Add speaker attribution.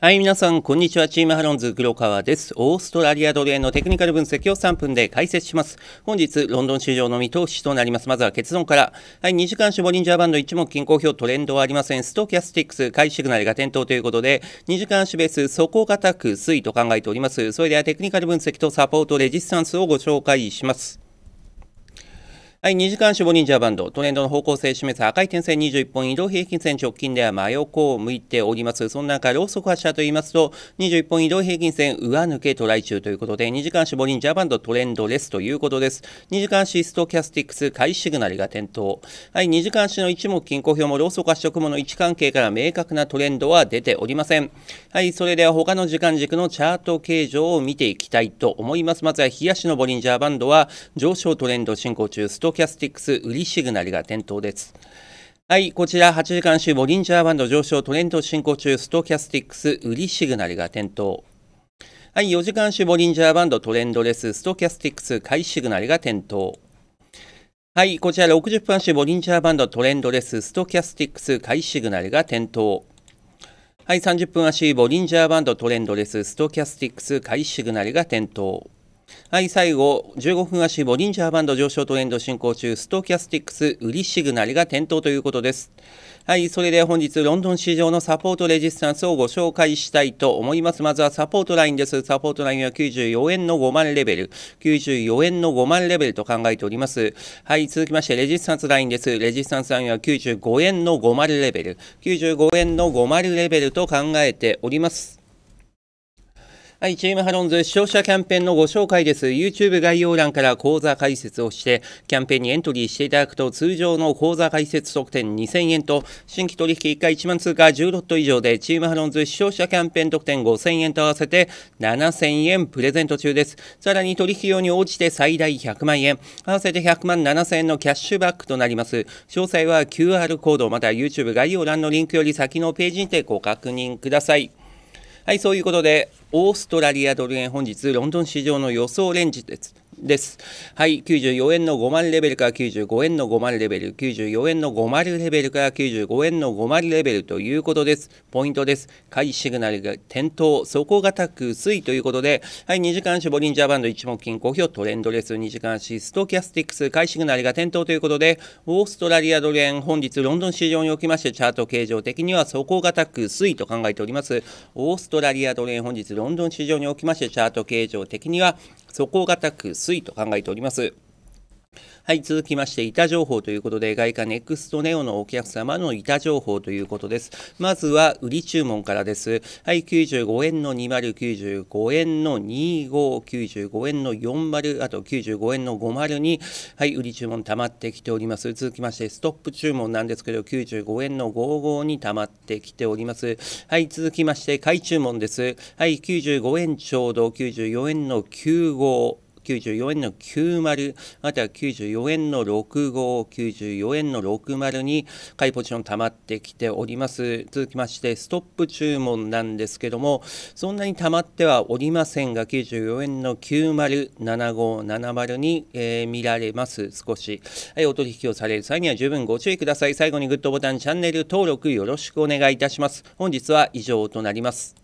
Speaker 1: はい、皆さん、こんにちは。チームハロンズ、黒川です。オーストラリアドル円のテクニカル分析を3分で解説します。本日、ロンドン市場の見通しとなります。まずは結論から。はい、2時間種ボリンジャーバンド1目均衡表トレンドはありません。ストキャスティックス、買いシグナルが点灯ということで、2時間種ベース、底堅く推移と考えております。それではテクニカル分析とサポート、レジスタンスをご紹介します。はい、2時間ンジャーバンド、トレンドの方向性を示す赤い点線21本、移動平均線直近では真横を向いております。その中、ローソク発射と言いますと、21本移動平均線上抜けトライ中ということで、2時間ンジャーバンドトレンドレスということです。2時間足ストキャスティックス、買いシグナルが点灯。はい、2時間足の一目均衡表もローソク発色もの位置関係から明確なトレンドは出ておりません。はい、それでは他の時間軸のチャート形状を見ていきたいと思います。まずは、冷やしのボリンジャーバンドは上昇トレンド進行中、ストキャスティックス売りシグナルが点灯です。はい、こちら8時間週ボリンジャーバンド上昇トレンド進行中ストキャスティックス売りシグナルが点灯。はい、4時間種ボリンジャーバンドトレンドレス、ストキャスティックス、買いシグナルが点灯。はい、こちら60分足ボリンジャーバンドトレンドレス、ストキャスティックス、買いシグナルが点灯。はい、30分足、ボリンジャーバンドトレンドレス、ストキャスティックス、買いシグナルが点灯。はい、最後、15分足、ボリンジャーバンド上昇トレンド進行中、ストキャスティックス、売りシグナルが点灯ということです。はい、それで本日、ロンドン市場のサポートレジスタンスをご紹介したいと思います。まずはサポートラインです。サポートラインは94円の5万レベル、94円の5万レベルと考えております。はい、続きまして、レジスタンスラインです。レジスタンスラインは95円の5万レベル、95円の5万レベルと考えております。はい、チームハロンズ視聴者キャンペーンのご紹介です。YouTube 概要欄から講座解説をして、キャンペーンにエントリーしていただくと、通常の講座解説特典2000円と、新規取引1回1万通貨10ロット以上で、チームハロンズ視聴者キャンペーン特典5000円と合わせて7000円プレゼント中です。さらに取引用に応じて最大100万円、合わせて100万7000円のキャッシュバックとなります。詳細は QR コードまたは YouTube 概要欄のリンクより先のページにてご確認ください。はい、そういうことで、オーストラリアドル円、本日、ロンドン市場の予想レンジです。です。はい、94円の5万レベルから95円の5万レベル、94円の5万レベルから95円の5万レベルということです。ポイントです。買いシグナルが点灯、底堅く薄いということで、はい、2時間足ボリンジャーバンド一目金公表トレンドレス、2時間足ストキャスティックス、買いシグナルが点灯ということで、オーストラリアドル円、本日ロンドン市場におきまして、チャート形状的には底堅く薄いと考えております。オーストラリアドル円、本日ロンドン市場におきまして、チャート形状的には底堅く推移と考えております。はい、続きまして、板情報ということで、外貨ネクストネオのお客様の板情報ということです。まずは、売り注文からです。はい、95円の20、95円の25、95円の40、あと95円の502、はい、売り注文溜まってきております。続きまして、ストップ注文なんですけど、95円の55に溜まってきております。はい、続きまして、買い注文です。はい、95円ちょうど、94円の95、94円の90または94円の65 94円の60に買いポジション溜まってきております続きましてストップ注文なんですけどもそんなに溜まってはおりませんが94円の90 7570に、えー、見られます少し、はい、お取引をされる際には十分ご注意ください最後にグッドボタンチャンネル登録よろしくお願いいたします本日は以上となります